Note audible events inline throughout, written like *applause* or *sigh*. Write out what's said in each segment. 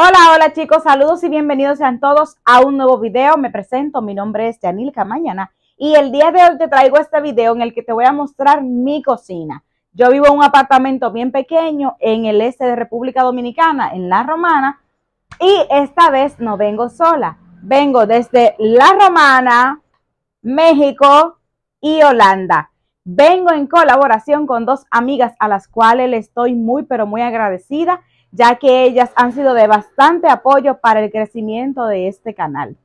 Hola, hola chicos, saludos y bienvenidos sean todos a un nuevo video. Me presento, mi nombre es Janilka Mañana y el día de hoy te traigo este video en el que te voy a mostrar mi cocina. Yo vivo en un apartamento bien pequeño en el este de República Dominicana, en La Romana, y esta vez no vengo sola. Vengo desde La Romana, México y Holanda. Vengo en colaboración con dos amigas a las cuales le estoy muy pero muy agradecida ya que ellas han sido de bastante apoyo para el crecimiento de este canal.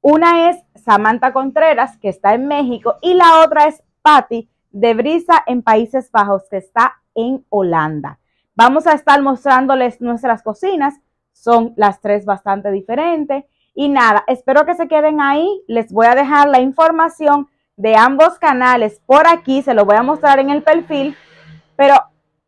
Una es Samantha Contreras, que está en México, y la otra es Patti de Brisa en Países Bajos, que está en Holanda. Vamos a estar mostrándoles nuestras cocinas, son las tres bastante diferentes. Y nada, espero que se queden ahí, les voy a dejar la información de ambos canales por aquí, se lo voy a mostrar en el perfil, pero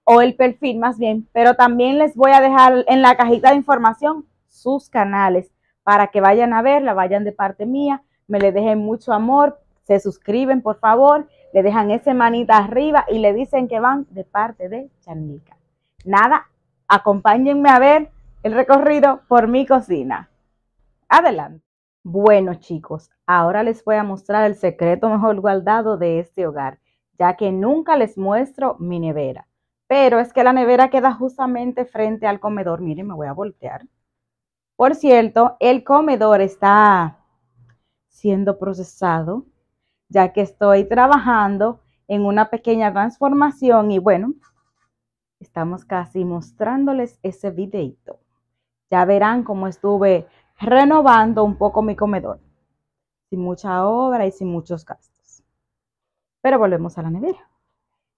o el perfil más bien, pero también les voy a dejar en la cajita de información sus canales para que vayan a verla, vayan de parte mía, me le dejen mucho amor, se suscriben por favor, le dejan ese manita arriba y le dicen que van de parte de Chanica. Nada, acompáñenme a ver el recorrido por mi cocina. Adelante. Bueno chicos, ahora les voy a mostrar el secreto mejor guardado de este hogar, ya que nunca les muestro mi nevera pero es que la nevera queda justamente frente al comedor. Miren, me voy a voltear. Por cierto, el comedor está siendo procesado, ya que estoy trabajando en una pequeña transformación y bueno, estamos casi mostrándoles ese videito. Ya verán cómo estuve renovando un poco mi comedor, sin mucha obra y sin muchos gastos. Pero volvemos a la nevera.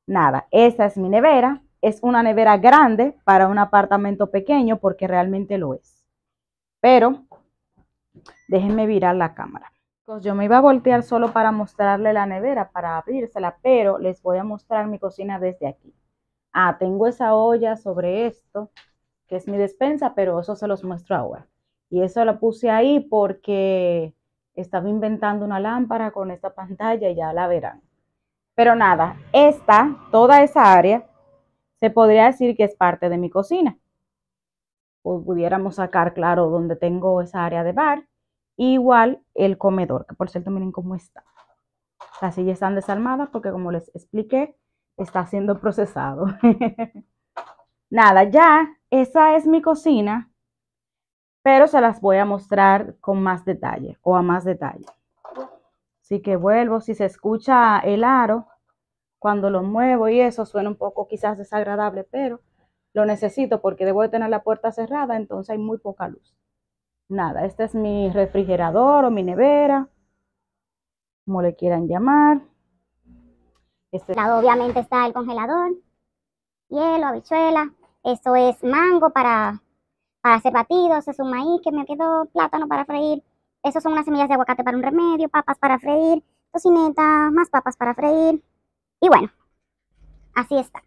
Nada, esa es mi nevera. Es una nevera grande para un apartamento pequeño porque realmente lo es. Pero déjenme virar la cámara. Pues yo me iba a voltear solo para mostrarle la nevera, para abrírsela, pero les voy a mostrar mi cocina desde aquí. Ah, tengo esa olla sobre esto, que es mi despensa, pero eso se los muestro ahora. Y eso lo puse ahí porque estaba inventando una lámpara con esta pantalla y ya la verán. Pero nada, esta, toda esa área, se podría decir que es parte de mi cocina. O pues, pudiéramos sacar, claro, donde tengo esa área de bar. Igual el comedor, que por cierto, miren cómo está. Las sillas están desarmadas porque, como les expliqué, está siendo *laughs* procesado. *laughs* nada, ya, esa es mi cocina, pero se las voy a mostrar con más detalle o a más detalle. Así que vuelvo, si se escucha el aro, cuando lo muevo y eso suena un poco quizás desagradable, pero lo necesito porque debo de tener la puerta cerrada, entonces hay muy poca luz. Nada, este es mi refrigerador o mi nevera, como le quieran llamar. Este... Lado obviamente está el congelador, hielo, habichuela, esto es mango para, para hacer batidos, es un maíz que me quedó, plátano para freír, esas son unas semillas de aguacate para un remedio, papas para freír, tocineta, más papas para freír. Y bueno, así está.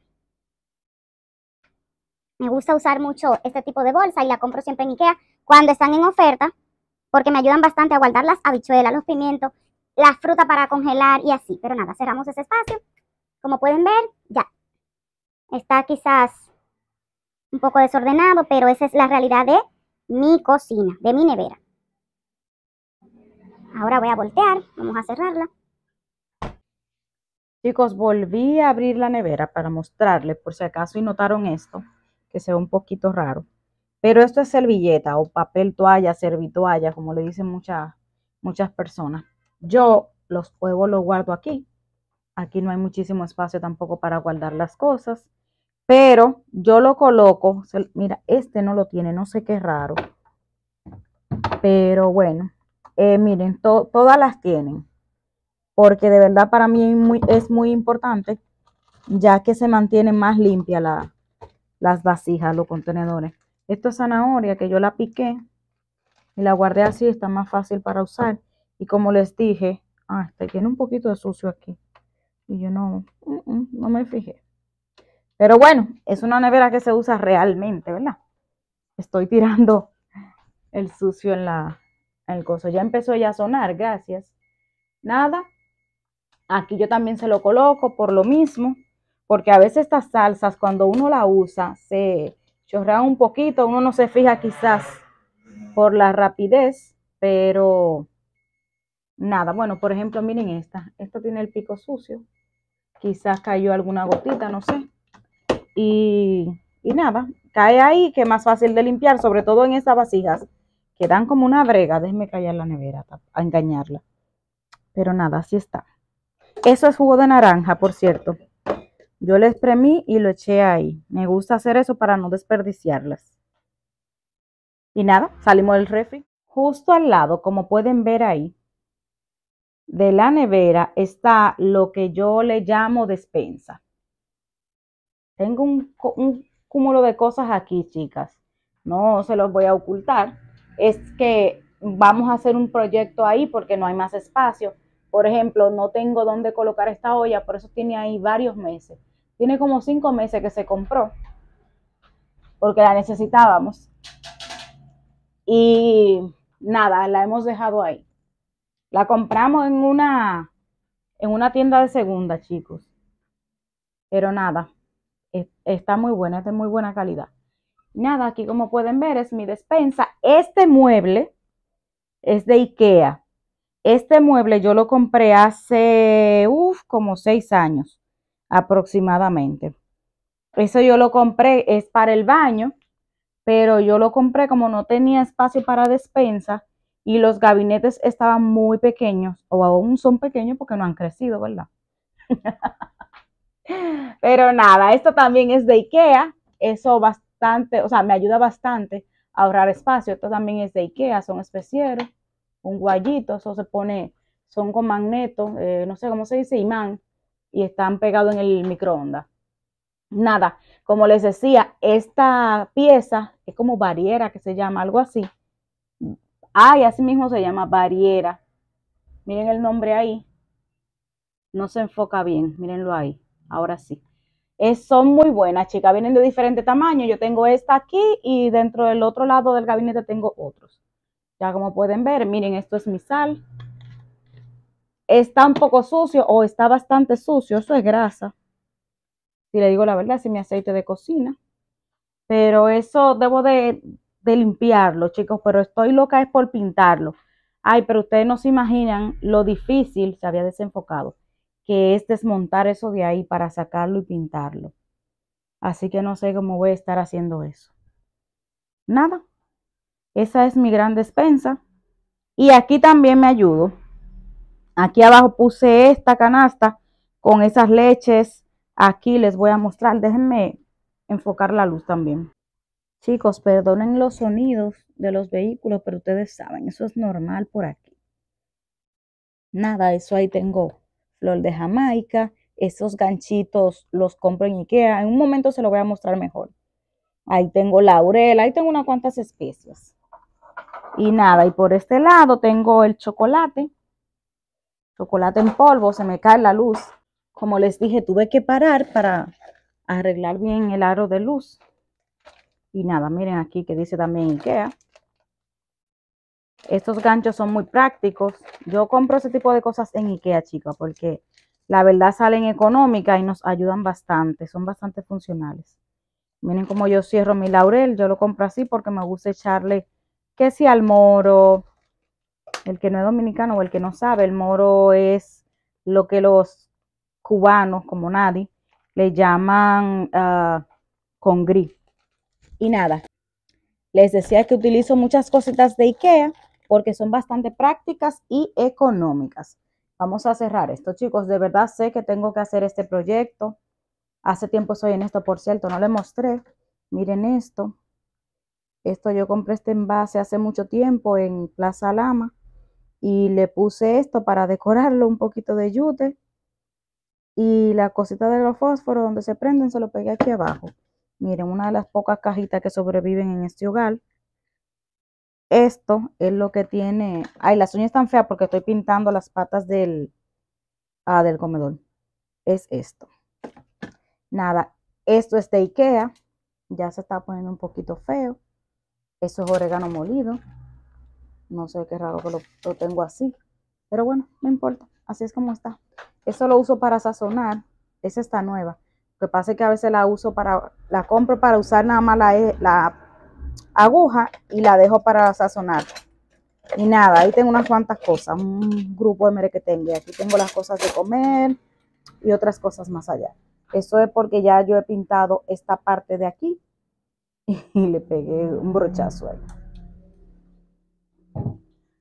Me gusta usar mucho este tipo de bolsa y la compro siempre en Ikea cuando están en oferta porque me ayudan bastante a guardar las habichuelas, los pimientos, la fruta para congelar y así. Pero nada, cerramos ese espacio. Como pueden ver, ya. Está quizás un poco desordenado, pero esa es la realidad de mi cocina, de mi nevera. Ahora voy a voltear, vamos a cerrarla. Chicos, volví a abrir la nevera para mostrarles por si acaso y notaron esto, que se ve un poquito raro. Pero esto es servilleta o papel toalla, servitoalla, como le dicen muchas, muchas personas. Yo los huevos los guardo aquí. Aquí no hay muchísimo espacio tampoco para guardar las cosas. Pero yo lo coloco, mira, este no lo tiene, no sé qué raro. Pero bueno, eh, miren, todas las tienen, porque de verdad para mí es muy importante, ya que se mantiene más limpia la, las vasijas, los contenedores. Esto es zanahoria que yo la piqué y la guardé así, está más fácil para usar. Y como les dije, ah, este tiene un poquito de sucio aquí. Y yo no, no me fijé. Pero bueno, es una nevera que se usa realmente, ¿verdad? Estoy tirando el sucio en la, el coso. Ya empezó ya a sonar, gracias. Nada. Aquí yo también se lo coloco por lo mismo, porque a veces estas salsas cuando uno la usa se chorrea un poquito, uno no se fija quizás por la rapidez, pero nada. Bueno, por ejemplo, miren esta. Esta tiene el pico sucio. Quizás cayó alguna gotita, no sé. Y, y nada, cae ahí que es más fácil de limpiar, sobre todo en estas vasijas quedan como una brega, déjeme callar la nevera a engañarla. Pero nada, así está. Eso es jugo de naranja, por cierto. Yo le espremí y lo eché ahí. Me gusta hacer eso para no desperdiciarlas. Y nada, salimos del refri. Justo al lado, como pueden ver ahí, de la nevera está lo que yo le llamo despensa. Tengo un cúmulo de cosas aquí, chicas. No se los voy a ocultar es que vamos a hacer un proyecto ahí porque no hay más espacio. Por ejemplo, no tengo dónde colocar esta olla, por eso tiene ahí varios meses. Tiene como cinco meses que se compró porque la necesitábamos. Y nada, la hemos dejado ahí. La compramos en una, en una tienda de segunda, chicos. Pero nada, está muy buena, es de muy buena calidad. Nada, aquí como pueden ver es mi despensa. Este mueble es de Ikea. Este mueble yo lo compré hace, como seis años aproximadamente. Eso yo lo compré, es para el baño, pero yo lo compré como no tenía espacio para despensa y los gabinetes estaban muy pequeños, o aún son pequeños porque no han crecido, ¿verdad? *laughs* pero nada, esto también es de Ikea, eso va, o sea, me ayuda bastante a ahorrar espacio. Esto también es de Ikea, son especieros, un guayito, eso se pone, son con magneto, eh, no sé cómo se dice, imán, y están pegados en el microondas. Nada, como les decía, esta pieza es como barriera que se llama, algo así. Ay, así mismo se llama barriera. Miren el nombre ahí. No se enfoca bien, mírenlo ahí. Ahora sí. Eh, son muy buenas, chicas, vienen de diferente tamaño. Yo tengo esta aquí y dentro del otro lado del gabinete tengo otros. Ya como pueden ver, miren, esto es mi sal. Está un poco sucio o está bastante sucio, eso es grasa. Si le digo la verdad, es mi aceite de cocina. Pero eso debo de, de limpiarlo, chicos, pero estoy loca es por pintarlo. Ay, pero ustedes no se imaginan lo difícil, se había desenfocado que es desmontar eso de ahí para sacarlo y pintarlo. Así que no sé cómo voy a estar haciendo eso. Nada, esa es mi gran despensa. Y aquí también me ayudo. Aquí abajo puse esta canasta con esas leches. Aquí les voy a mostrar. Déjenme enfocar la luz también. Chicos, perdonen los sonidos de los vehículos, pero ustedes saben, eso es normal por aquí. Nada, eso ahí tengo flor de Jamaica. Esos ganchitos los compro en Ikea. En un momento se lo voy a mostrar mejor. Ahí tengo laurel, ahí tengo unas cuantas especias. Y nada, y por este lado tengo el chocolate. Chocolate en polvo, se me cae la luz. Como les dije, tuve que parar para arreglar bien el aro de luz. Y nada, miren aquí que dice también Ikea. Estos ganchos son muy prácticos. Yo compro ese tipo de cosas en Ikea, chicos, porque la verdad salen económicas y nos ayudan bastante. Son bastante funcionales. Miren cómo yo cierro mi laurel. Yo lo compro así porque me gusta echarle que si al moro, el que no es dominicano o el que no sabe, el moro es lo que los cubanos, como nadie, le llaman ah, con gris. Y nada, les decía que utilizo muchas cositas de Ikea porque son bastante prácticas y económicas. Vamos a cerrar esto, chicos. De verdad sé que tengo que hacer este proyecto. Hace tiempo soy en esto, por cierto, no le mostré. Miren esto. Esto yo compré este envase hace mucho tiempo en Plaza Lama y le puse esto para decorarlo, un poquito de yute y la cosita de los fósforos donde se prenden se lo pegué aquí abajo. Miren, una de las pocas cajitas que sobreviven en este hogar. Esto es lo que tiene... Ay, las uñas están feas porque estoy pintando las patas del, ah, del comedor. Es esto. Nada, esto es de Ikea. Ya se está poniendo un poquito feo. Eso es orégano molido. No sé qué raro que lo, tengo así. Pero bueno, no importa. Así es como está. Eso lo uso para sazonar. Esa está nueva. Lo que pasa es que a veces la uso para, la compro para usar nada más la, la aguja y la dejo para sazonar. Y nada, ahí tengo unas cuantas cosas, un grupo de que tengo Aquí tengo las cosas de comer y otras cosas más allá. Eso es porque ya yo he pintado esta parte de aquí *laughs* y le pegué un brochazo ahí.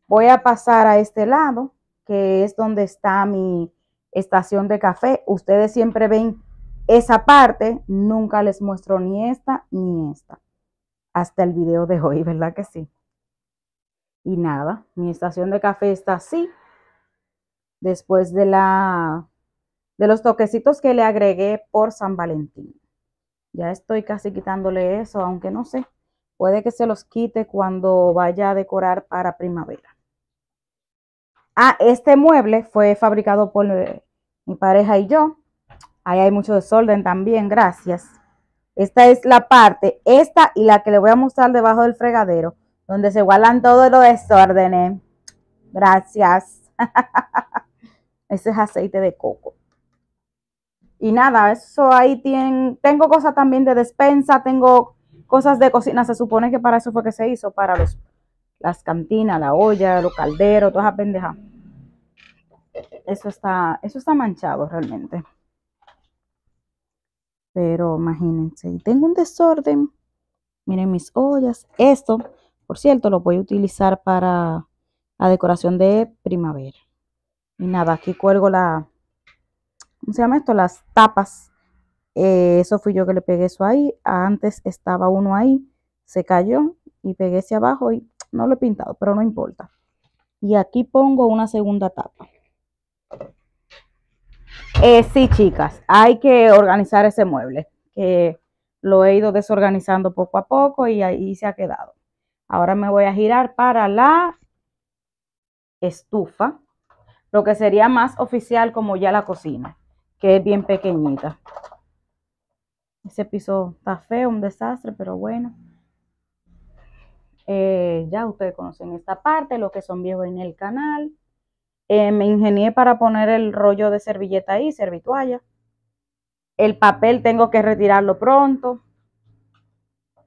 Voy a pasar a este lado, que es donde está mi estación de café. Ustedes siempre ven esa parte, nunca les muestro ni esta ni esta hasta el video de hoy, ¿verdad que sí? Y nada, mi estación de café está así. Después de la de los toquecitos que le agregué por San Valentín. Ya estoy casi quitándole eso, aunque no sé. Puede que se los quite cuando vaya a decorar para primavera. Ah, este mueble fue fabricado por eh, mi pareja y yo. Ahí hay mucho desorden también, gracias. Esta es la parte, esta y la que le voy a mostrar debajo del fregadero, donde se guardan todos los desórdenes. Gracias. *laughs* Ese es aceite de coco. Y nada, eso ahí tienen, tengo cosas también de despensa, tengo cosas de cocina. Se supone que para eso fue que se hizo, para los, las cantinas, la olla, los calderos, todas esas pendejas. Eso está, eso está manchado realmente. Pero imagínense, y tengo un desorden. Miren mis ollas. Esto, por cierto, lo voy a utilizar para la decoración de primavera. Y nada, aquí cuelgo la, se llama esto? Las tapas. Eh, eso fui yo que le pegué eso ahí. Antes estaba uno ahí, se cayó y pegué ese abajo y no lo he pintado, pero no importa. Y aquí pongo una segunda tapa. Eh, sí, chicas, hay que organizar ese mueble, que lo he ido desorganizando poco a poco y ahí se ha quedado. Ahora me voy a girar para la estufa, lo que sería más oficial como ya la cocina, que es bien pequeñita. Ese piso está feo, un desastre, pero bueno. Eh, ya ustedes conocen esta parte, lo que son viejos en el canal. Eh, me ingenié para poner el rollo de servilleta ahí, servitualla. El papel tengo que retirarlo pronto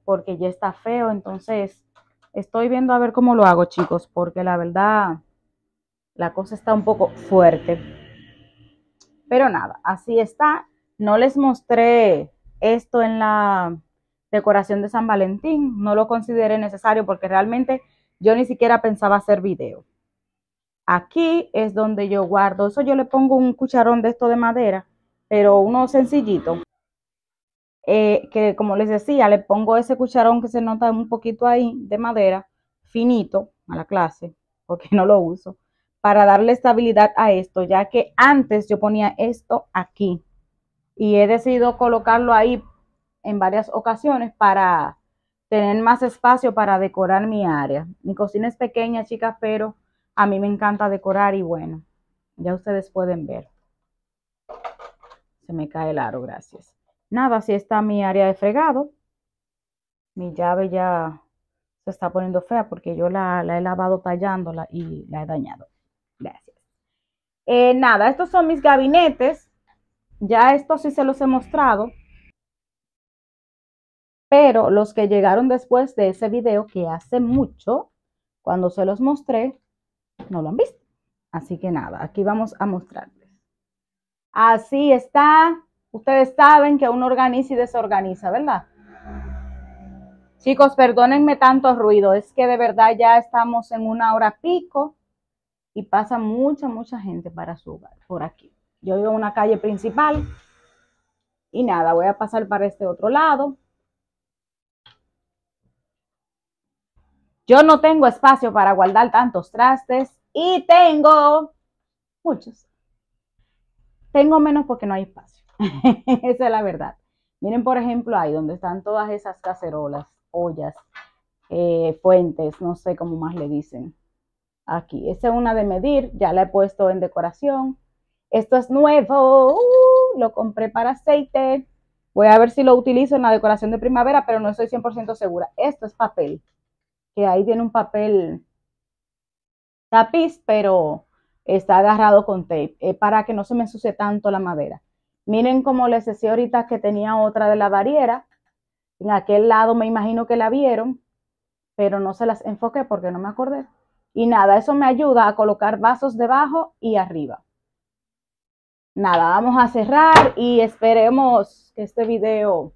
porque ya está feo. Entonces, estoy viendo a ver cómo lo hago, chicos, porque la verdad, la cosa está un poco fuerte. Pero nada, así está. No les mostré esto en la decoración de San Valentín. No lo consideré necesario porque realmente yo ni siquiera pensaba hacer video. Aquí es donde yo guardo. Eso yo le pongo un cucharón de esto de madera, pero uno sencillito. Eh, que como les decía, le pongo ese cucharón que se nota un poquito ahí de madera, finito, a la clase, porque *laughs* no lo uso, para darle estabilidad a esto, ya que antes yo ponía esto aquí y he decidido colocarlo ahí en varias ocasiones para tener más espacio para decorar mi área. Mi cocina es pequeña, chicas, pero a mí me encanta decorar y bueno, ya ustedes pueden ver. Se me cae el aro, gracias. Nada, así está mi área de fregado. Mi llave ya se está poniendo fea porque yo la, he lavado tallándola y la he dañado. Gracias. Eh, nada, estos son mis gabinetes. Ya estos sí se los he mostrado. Pero los que llegaron después de ese video, que hace mucho, cuando se los mostré, no lo han visto. Así que nada, aquí vamos a mostrarles. Así está. Ustedes saben que uno organiza y desorganiza, ¿verdad? Chicos, perdónenme tanto ruido. Es que de verdad ya estamos en una hora pico y pasa mucha, mucha gente para su hogar por aquí. Yo vivo en una calle principal y nada, voy a pasar para este otro lado. Yo no tengo espacio para guardar tantos trastes y tengo muchos. Tengo menos porque no hay espacio. *laughs* Esa es la verdad. Miren, por ejemplo, ahí donde están todas esas cacerolas, ollas, eh, fuentes, no sé cómo más le dicen. Aquí, esa es una de medir, ya la he puesto en decoración. Esto es nuevo, uh, lo compré para aceite. Voy a ver si lo utilizo en la decoración de primavera, pero no estoy 100% segura. Esto es papel que ahí tiene un papel tapiz, pero está agarrado con tape, eh, para que no se me suce tanto la madera. Miren como les decía ahorita que tenía otra de la variera. En aquel lado me imagino que la vieron, pero no se las enfoqué porque no me acordé. Y nada, eso me ayuda a colocar vasos debajo y arriba. Nada, vamos a cerrar y esperemos que este video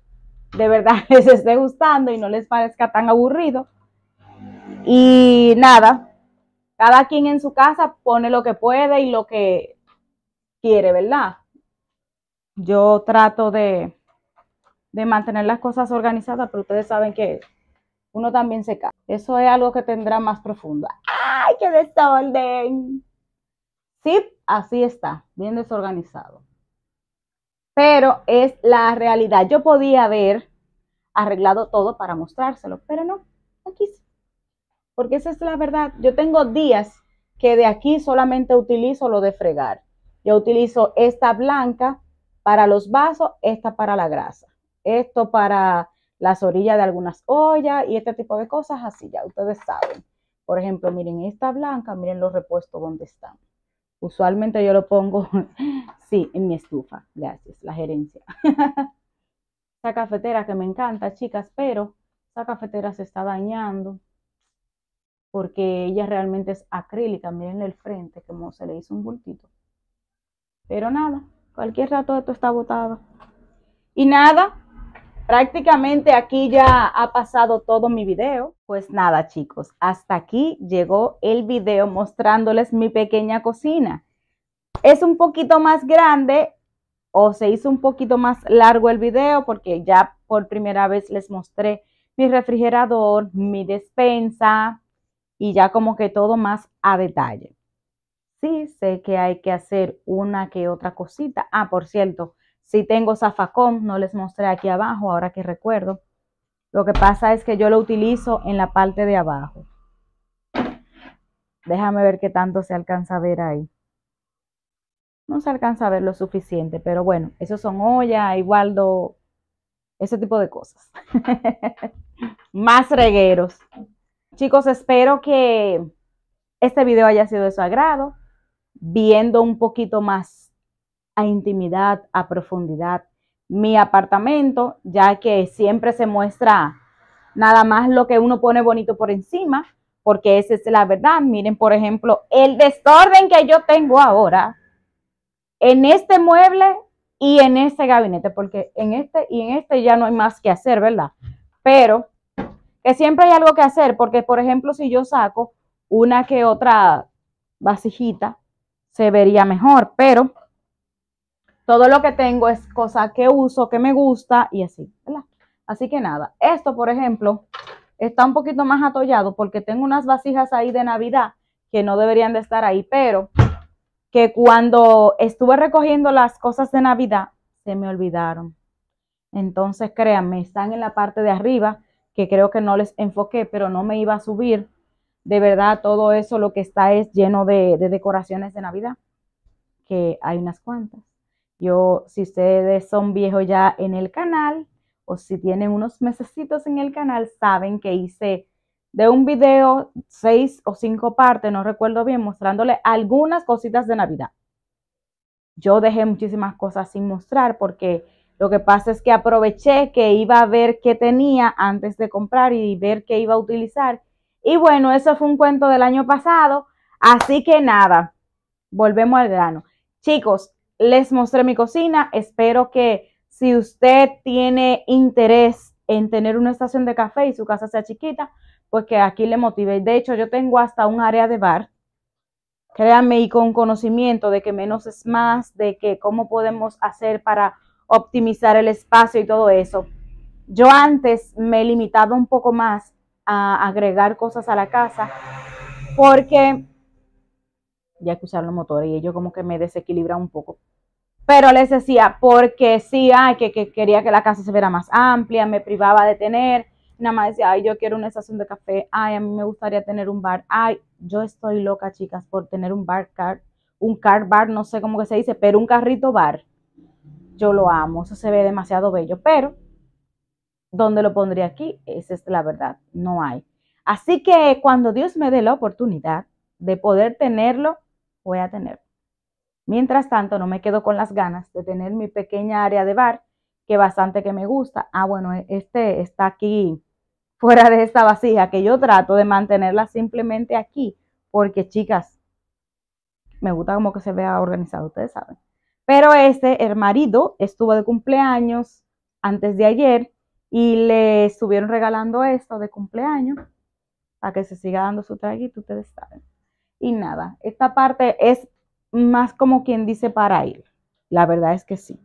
de verdad *laughs* les esté gustando y no les parezca tan aburrido y nada, cada quien en su casa pone lo que puede y lo que quiere, ¿verdad? Yo trato de, mantener las cosas organizadas, pero ustedes saben que uno también se cae. Eso es algo que tendrá más profundo. ¡Ay, qué desorden! Sí, así está, bien desorganizado. Pero es la realidad. Yo podía haber arreglado todo para mostrárselo, pero no. Porque esa es la verdad. Yo tengo días que de aquí solamente utilizo lo de fregar. Yo utilizo esta blanca para los vasos, esta para la grasa, esto para las orillas de algunas ollas y este tipo de cosas así, ya ustedes saben. Por ejemplo, miren esta blanca, miren los repuestos donde están. Usualmente yo lo pongo, *laughs* sí, en mi estufa, gracias, la gerencia. *laughs* Esta cafetera que me encanta, chicas, pero esta cafetera se está dañando porque ella realmente es acrílica, Miren el frente, como se le hizo un bultito. Pero nada, cualquier rato esto está botado. Y nada, prácticamente aquí ya ha pasado todo mi video. Pues nada chicos, hasta aquí llegó el video mostrándoles mi pequeña cocina. Es un poquito más grande o se hizo un poquito más largo el video porque ya por primera vez les mostré mi refrigerador, mi despensa, y ya como que todo más a detalle. Sí, sé que hay que hacer una que otra cosita. Ah, por cierto, si tengo zafacón, no les mostré aquí abajo, ahora que recuerdo. Lo que pasa es que yo lo utilizo en la parte de abajo. Déjame ver qué tanto se alcanza a ver ahí. No se alcanza a ver lo suficiente, pero bueno, esos son olla, igualdo, ese tipo de cosas. *laughs* Más regueros. Chicos, espero que este video haya sido de su agrado, viendo un poquito más a intimidad, a profundidad, mi apartamento, ya que siempre se muestra nada más lo que uno pone bonito por encima, porque esa es la verdad. Miren, por ejemplo, el desorden que yo tengo ahora en este mueble y en este gabinete, porque en este y en este ya no hay más que hacer, ¿verdad? Pero que siempre hay algo que hacer, porque por ejemplo, si yo saco una que otra vasijita, se vería mejor, pero todo lo que tengo es cosa que uso, que me gusta y así, Así que nada, esto por ejemplo está un poquito más atollado porque tengo unas vasijas ahí de Navidad que no deberían de estar ahí, pero que cuando estuve recogiendo las cosas de Navidad se me olvidaron. Entonces, créanme, están en la parte de arriba que creo que no les enfoqué, pero no me iba a subir. De verdad, todo eso lo que está es lleno de, decoraciones de Navidad, que hay unas cuantas. Yo, si ustedes son viejos ya en el canal o si tienen unos mesecitos en el canal, saben que hice de un video seis o cinco partes, no recuerdo bien, mostrándole algunas cositas de Navidad. Yo dejé muchísimas cosas sin mostrar porque lo que pasa es que aproveché que iba a ver qué tenía antes de comprar y ver qué iba a utilizar. Y bueno, eso fue un cuento del año pasado. Así que nada, volvemos al grano. Chicos, les mostré mi cocina. Espero que si usted tiene interés en tener una estación de café y su casa sea chiquita, pues que aquí le motive. De hecho, yo tengo hasta un área de bar. Créanme y con conocimiento de que menos es más, de que cómo podemos hacer para optimizar el espacio y todo eso. Yo antes me limitaba un poco más a agregar cosas a la casa porque ya usar los motores y ellos como que me desequilibra un poco. Pero les decía, porque sí, ay, que, quería que la casa se viera más amplia, me privaba de tener, nada más decía, ay, yo quiero una estación de café, ay, a mí me gustaría tener un bar, ay, yo estoy loca, chicas, por tener un bar, car, un car bar, no sé cómo que se dice, pero un carrito bar yo lo amo, eso se ve demasiado bello, pero ¿dónde lo pondría aquí? Esa es la verdad, no hay. Así que cuando Dios me dé la oportunidad de poder tenerlo, voy a tenerlo. Mientras tanto, no me quedo con las ganas de tener mi pequeña área de bar, que bastante que me gusta. Ah, bueno, e, este está aquí fuera de esta vasija, que yo trato de mantenerla simplemente aquí, porque chicas, me gusta como que se vea organizado, ustedes saben. Pero este, el marido, estuvo de cumpleaños antes de ayer y le estuvieron regalando esto de cumpleaños para que se siga dando su traguito, ustedes saben. Y nada, esta parte es más como quien dice para él. La verdad es que sí.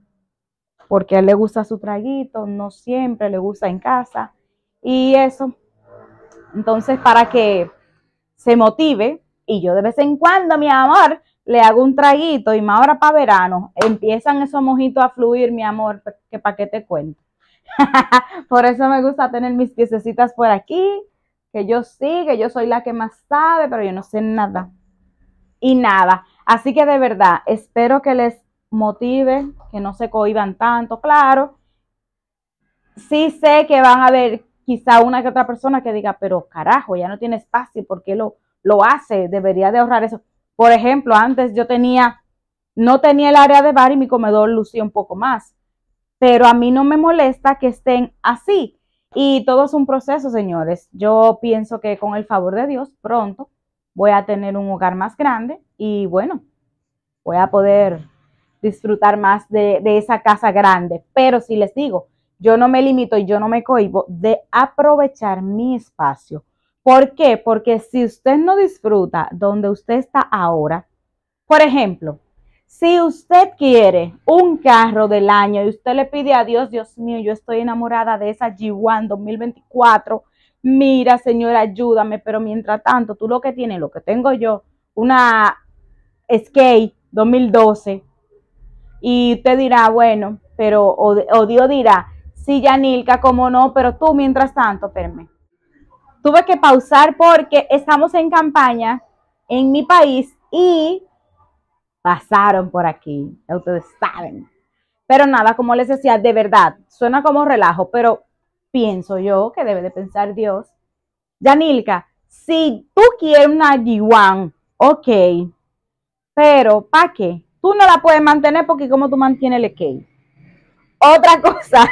Porque a él le gusta su traguito, no siempre le gusta en casa. Y eso. Entonces, para que se motive, y yo de vez en cuando, mi amor, le hago un traguito y más ahora para verano, empiezan esos mojitos a fluir, mi amor, que para qué te cuento. *laughs* por eso me gusta tener mis piececitas por aquí, que yo sí, que yo soy la que más sabe, pero yo no sé nada. Y nada. Así que de verdad, espero que les motive, que no se cohiban tanto, claro. Sí sé que van a haber quizá una que otra persona que diga, pero carajo, ya no tiene espacio, ¿por qué lo, lo hace? Debería de ahorrar eso. Por ejemplo, antes yo tenía, no tenía el área de bar y mi comedor lucía un poco más, pero a mí no me molesta que estén así. Y todo es un proceso, señores. Yo pienso que con el favor de Dios, pronto voy a tener un hogar más grande y bueno, voy a poder disfrutar más de, esa casa grande. Pero si les digo, yo no me limito y yo no me cohibo de aprovechar mi espacio ¿Por qué? Porque si usted no disfruta donde usted está ahora, por ejemplo, si usted quiere un carro del año y usted le pide a Dios, Dios mío, yo estoy enamorada de esa G1 2024, mira Señor, ayúdame, pero mientras tanto, tú lo que tienes, lo que tengo yo, una Skate 2012, y te dirá, bueno, pero, o, Dios dirá, sí, Yanilka, cómo no, pero tú mientras tanto, permíteme tuve que pausar porque estamos en campaña en mi país y pasaron por aquí, ustedes saben. Pero nada, como les decía, de verdad, suena como relajo, pero pienso yo que debe de pensar Dios. Yanilka, si tú quieres una g ok, pero ¿para qué? Tú no la puedes mantener porque como tú mantienes el cake. Otra *laughs* cosa,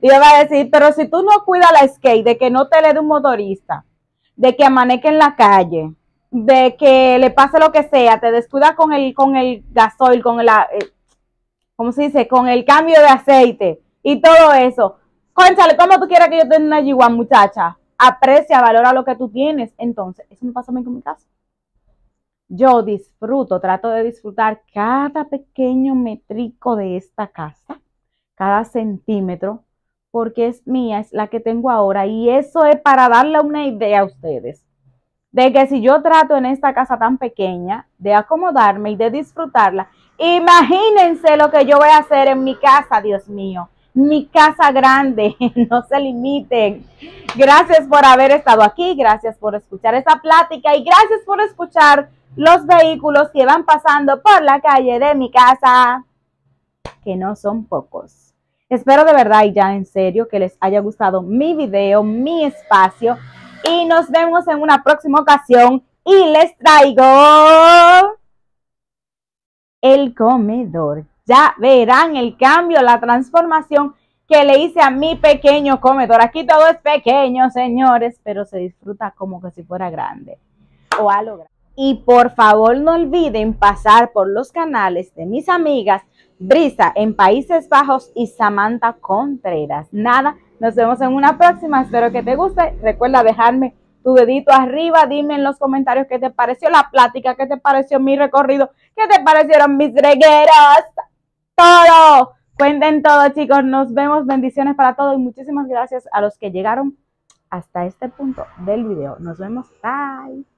Dios va a decir, pero si tú no cuidas la skate, de que no te le dé un motorista, de que amaneque en la calle, de que le pase lo que sea, te descuidas con el, con el gasoil, con la, eh, se dice? Con el cambio de aceite y todo eso. Cuéntale ¿cómo tú quieras que yo tenga una yiguan, muchacha? Aprecia, valora lo que tú tienes. Entonces, eso me pasa a mí con mi casa. Yo disfruto, trato de disfrutar cada pequeño metrico de esta casa cada centímetro, porque es mía, es la que tengo ahora. Y eso es para darle una idea a ustedes de que si yo trato en esta casa tan pequeña de acomodarme y de disfrutarla, imagínense lo que yo voy a hacer en mi casa, Dios mío. Mi casa grande, *laughs* no se limiten. Gracias por haber estado aquí, gracias por escuchar esta plática y gracias por escuchar los vehículos que van pasando por la calle de mi casa, que no son pocos. Espero de verdad y ya en serio que les haya gustado mi video, mi espacio y nos vemos en una próxima ocasión y les traigo el comedor. Ya verán el cambio, la transformación que le hice a mi pequeño comedor. Aquí todo es pequeño, señores, pero se disfruta como que si fuera grande o Y por favor no olviden pasar por los canales de mis amigas Brisa en Países Bajos y Samantha Contreras. Nada, nos vemos en una próxima. Espero que te guste. Recuerda dejarme tu dedito arriba. Dime en los comentarios qué te pareció la plática, qué te pareció mi recorrido, qué te parecieron mis regueros. Todo. Cuenten todo, chicos. Nos vemos. Bendiciones para todos y muchísimas gracias a los que llegaron hasta este punto del video. Nos vemos. Bye.